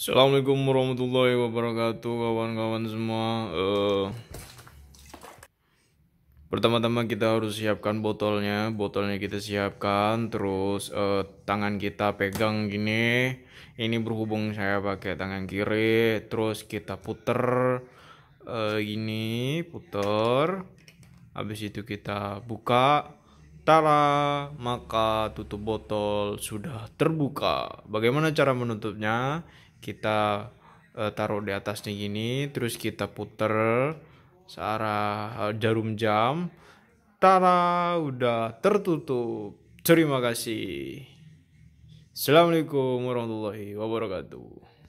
Assalamualaikum warahmatullahi wabarakatuh kawan-kawan semua uh, Pertama-tama kita harus siapkan botolnya Botolnya kita siapkan Terus uh, tangan kita pegang gini Ini berhubung saya pakai tangan kiri Terus kita puter uh, Gini puter Habis itu kita buka Tara, maka tutup botol sudah terbuka. Bagaimana cara menutupnya? kita uh, taruh di atasnya gini terus kita puter searah uh, jarum jam tara udah tertutup terima kasih Assalamualaikum warahmatullahi wabarakatuh